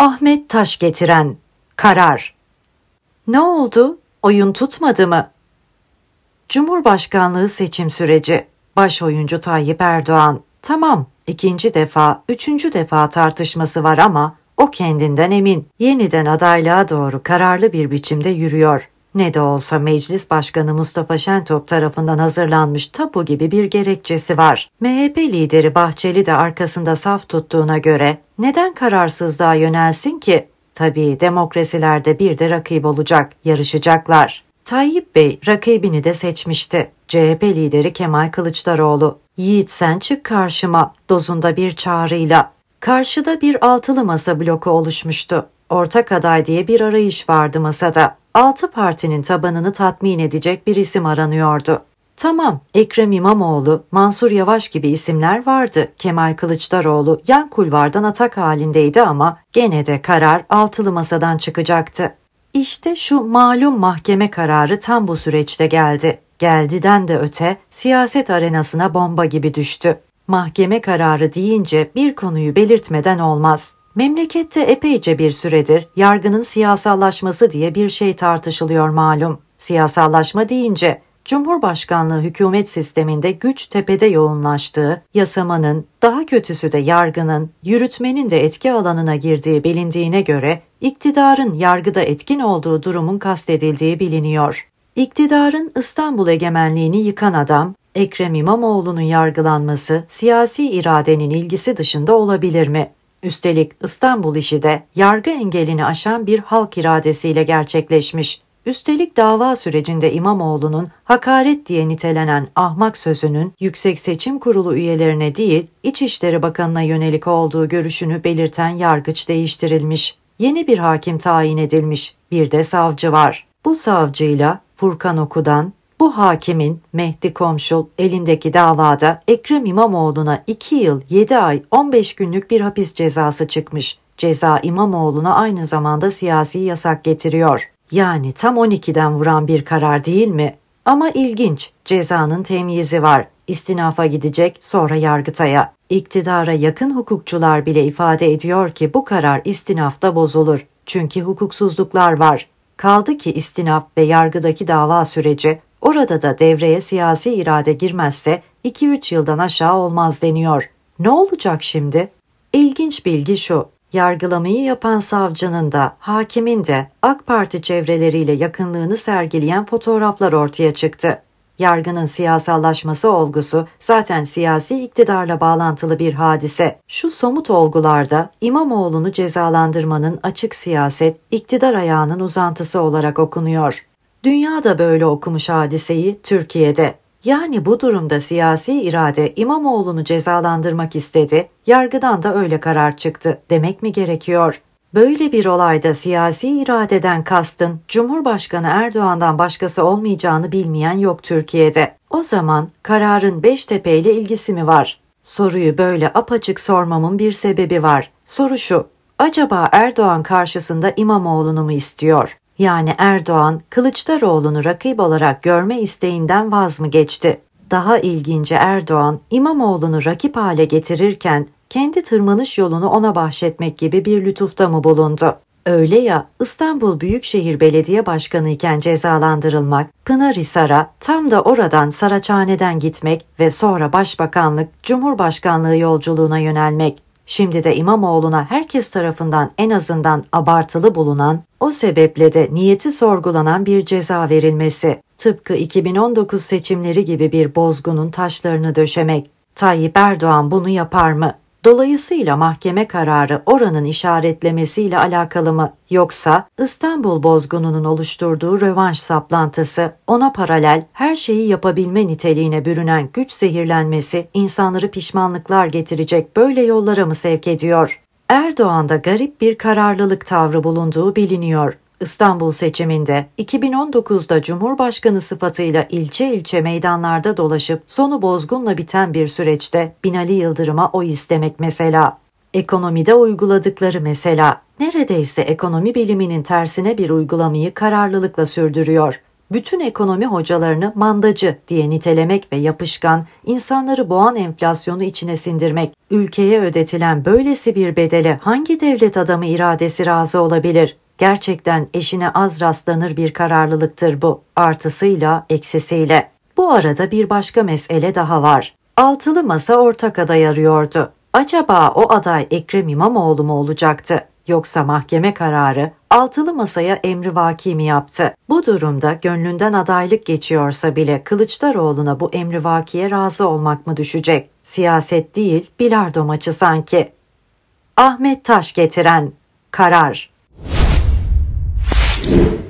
Ahmet Taş getiren karar. Ne oldu? Oyun tutmadı mı? Cumhurbaşkanlığı seçim süreci. Baş oyuncu Tayyip Erdoğan. Tamam, ikinci defa, üçüncü defa tartışması var ama o kendinden emin. Yeniden adaylığa doğru kararlı bir biçimde yürüyor. Ne de olsa Meclis Başkanı Mustafa Şentop tarafından hazırlanmış tapu gibi bir gerekçesi var. MHP lideri Bahçeli de arkasında saf tuttuğuna göre neden kararsızlığa yönelsin ki? Tabii demokrasilerde bir de rakip olacak, yarışacaklar. Tayyip Bey rakibini de seçmişti. CHP lideri Kemal Kılıçdaroğlu. Yiğit sen çık karşıma dozunda bir çağrıyla. Karşıda bir altılı masa bloku oluşmuştu. Ortak aday diye bir arayış vardı masada altı partinin tabanını tatmin edecek bir isim aranıyordu. Tamam, Ekrem İmamoğlu, Mansur Yavaş gibi isimler vardı. Kemal Kılıçdaroğlu yan kulvardan atak halindeydi ama gene de karar altılı masadan çıkacaktı. İşte şu malum mahkeme kararı tam bu süreçte geldi. Geldiden de öte siyaset arenasına bomba gibi düştü. Mahkeme kararı deyince bir konuyu belirtmeden olmaz. Memlekette epeyce bir süredir yargının siyasallaşması diye bir şey tartışılıyor malum. Siyasallaşma deyince Cumhurbaşkanlığı hükümet sisteminde güç tepede yoğunlaştığı, yasamanın, daha kötüsü de yargının, yürütmenin de etki alanına girdiği bilindiğine göre iktidarın yargıda etkin olduğu durumun kastedildiği biliniyor. İktidarın İstanbul egemenliğini yıkan adam, Ekrem İmamoğlu'nun yargılanması siyasi iradenin ilgisi dışında olabilir mi? Üstelik İstanbul işi de yargı engelini aşan bir halk iradesiyle gerçekleşmiş. Üstelik dava sürecinde İmamoğlu'nun hakaret diye nitelenen ahmak sözünün Yüksek Seçim Kurulu üyelerine değil İçişleri Bakanı'na yönelik olduğu görüşünü belirten yargıç değiştirilmiş. Yeni bir hakim tayin edilmiş. Bir de savcı var. Bu savcıyla Furkan Oku'dan bu hakimin Mehdi Komşul elindeki davada Ekrem İmamoğlu'na 2 yıl 7 ay 15 günlük bir hapis cezası çıkmış. Ceza İmamoğlu'na aynı zamanda siyasi yasak getiriyor. Yani tam 12'den vuran bir karar değil mi? Ama ilginç, cezanın temyizi var. İstinafa gidecek, sonra yargıtaya. İktidara yakın hukukçular bile ifade ediyor ki bu karar istinafta bozulur. Çünkü hukuksuzluklar var. Kaldı ki istinaf ve yargıdaki dava süreci Orada da devreye siyasi irade girmezse 2-3 yıldan aşağı olmaz deniyor. Ne olacak şimdi? İlginç bilgi şu. Yargılamayı yapan savcının da, hakimin de AK Parti çevreleriyle yakınlığını sergileyen fotoğraflar ortaya çıktı. Yargının siyasallaşması olgusu zaten siyasi iktidarla bağlantılı bir hadise. Şu somut olgularda İmamoğlu'nu cezalandırmanın açık siyaset, iktidar ayağının uzantısı olarak okunuyor. Dünya da böyle okumuş hadiseyi Türkiye'de. Yani bu durumda siyasi irade İmamoğlu'nu cezalandırmak istedi, yargıdan da öyle karar çıktı demek mi gerekiyor? Böyle bir olayda siyasi iradeden kastın Cumhurbaşkanı Erdoğan'dan başkası olmayacağını bilmeyen yok Türkiye'de. O zaman kararın Beştepe ile ilgisi mi var? Soruyu böyle apaçık sormamın bir sebebi var. Soru şu, acaba Erdoğan karşısında İmamoğlu'nu mu istiyor? yani Erdoğan Kılıçdaroğlu'nu rakip olarak görme isteğinden vaz mı geçti? Daha ilginci Erdoğan İmamoğlu'nu rakip hale getirirken kendi tırmanış yolunu ona bahşetmek gibi bir lütufta mı bulundu? Öyle ya İstanbul Büyükşehir Belediye Başkanı iken cezalandırılmak, Pınar Hisar'a tam da oradan Saraçhane'den gitmek ve sonra Başbakanlık, Cumhurbaşkanlığı yolculuğuna yönelmek Şimdi de İmamoğlu'na herkes tarafından en azından abartılı bulunan, o sebeple de niyeti sorgulanan bir ceza verilmesi, tıpkı 2019 seçimleri gibi bir bozgunun taşlarını döşemek. Tayyip Erdoğan bunu yapar mı? Dolayısıyla mahkeme kararı oranın işaretlemesiyle alakalı mı yoksa İstanbul bozgununun oluşturduğu rövanş saplantısı ona paralel her şeyi yapabilme niteliğine bürünen güç zehirlenmesi insanları pişmanlıklar getirecek böyle yollara mı sevk ediyor? Erdoğan'da garip bir kararlılık tavrı bulunduğu biliniyor. İstanbul seçiminde 2019'da Cumhurbaşkanı sıfatıyla ilçe ilçe meydanlarda dolaşıp sonu bozgunla biten bir süreçte Binali Yıldırım'a oy istemek mesela. Ekonomide uyguladıkları mesela neredeyse ekonomi biliminin tersine bir uygulamayı kararlılıkla sürdürüyor. Bütün ekonomi hocalarını mandacı diye nitelemek ve yapışkan, insanları boğan enflasyonu içine sindirmek, ülkeye ödetilen böylesi bir bedele hangi devlet adamı iradesi razı olabilir? Gerçekten eşine az rastlanır bir kararlılıktır bu, artısıyla, eksisiyle. Bu arada bir başka mesele daha var. Altılı masa ortak aday arıyordu. Acaba o aday Ekrem İmamoğlu mu olacaktı? Yoksa mahkeme kararı altılı masaya emri vaki mi yaptı? Bu durumda gönlünden adaylık geçiyorsa bile Kılıçdaroğlu'na bu emri vakiye razı olmak mı düşecek? Siyaset değil, bilardo maçı sanki. Ahmet Taş getiren karar Thank you.